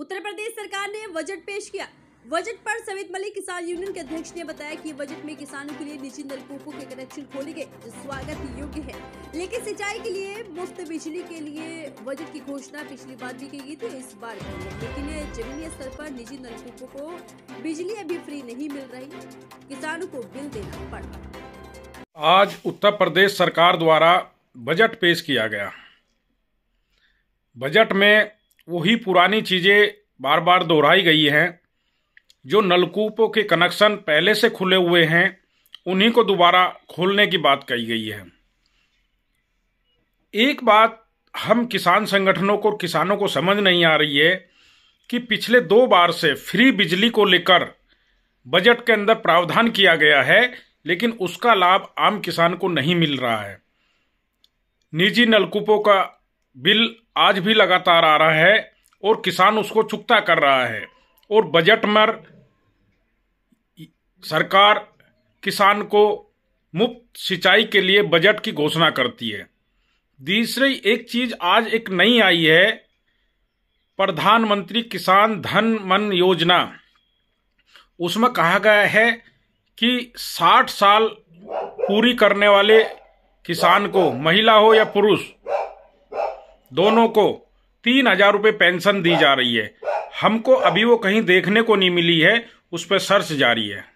उत्तर प्रदेश सरकार ने बजट पेश किया बजट पर सवित मलिक किसान यूनियन के अध्यक्ष ने बताया कि बजट में किसानों के लिए निजी नलकूपों के कनेक्शन खोले गए जो स्वागत योग्य है लेकिन सिंचाई के लिए मुफ्त बिजली के लिए बजट की घोषणा पिछली बार भी की गई थी इस बार लेकिन जमीनी स्तर पर निजी नलकूपों को बिजली अभी फ्री नहीं मिल रही किसानों को बिल देना पड़ रहा आज उत्तर प्रदेश सरकार द्वारा बजट पेश किया गया बजट में वही पुरानी चीज़ें बार बार दोहराई गई हैं जो नलकूपों के कनेक्शन पहले से खुले हुए हैं उन्हीं को दोबारा खोलने की बात कही गई है एक बात हम किसान संगठनों को किसानों को समझ नहीं आ रही है कि पिछले दो बार से फ्री बिजली को लेकर बजट के अंदर प्रावधान किया गया है लेकिन उसका लाभ आम किसान को नहीं मिल रहा है निजी नलकूपों का बिल आज भी लगातार आ रहा है और किसान उसको चुकता कर रहा है और बजट में सरकार किसान को मुफ्त सिंचाई के लिए बजट की घोषणा करती है तीसरी एक चीज आज एक नई आई है प्रधानमंत्री किसान धन मन योजना उसमें कहा गया है कि 60 साल पूरी करने वाले किसान को महिला हो या पुरुष दोनों को तीन हजार रुपये पेंशन दी जा रही है हमको अभी वो कहीं देखने को नहीं मिली है उस पर सर्च जारी है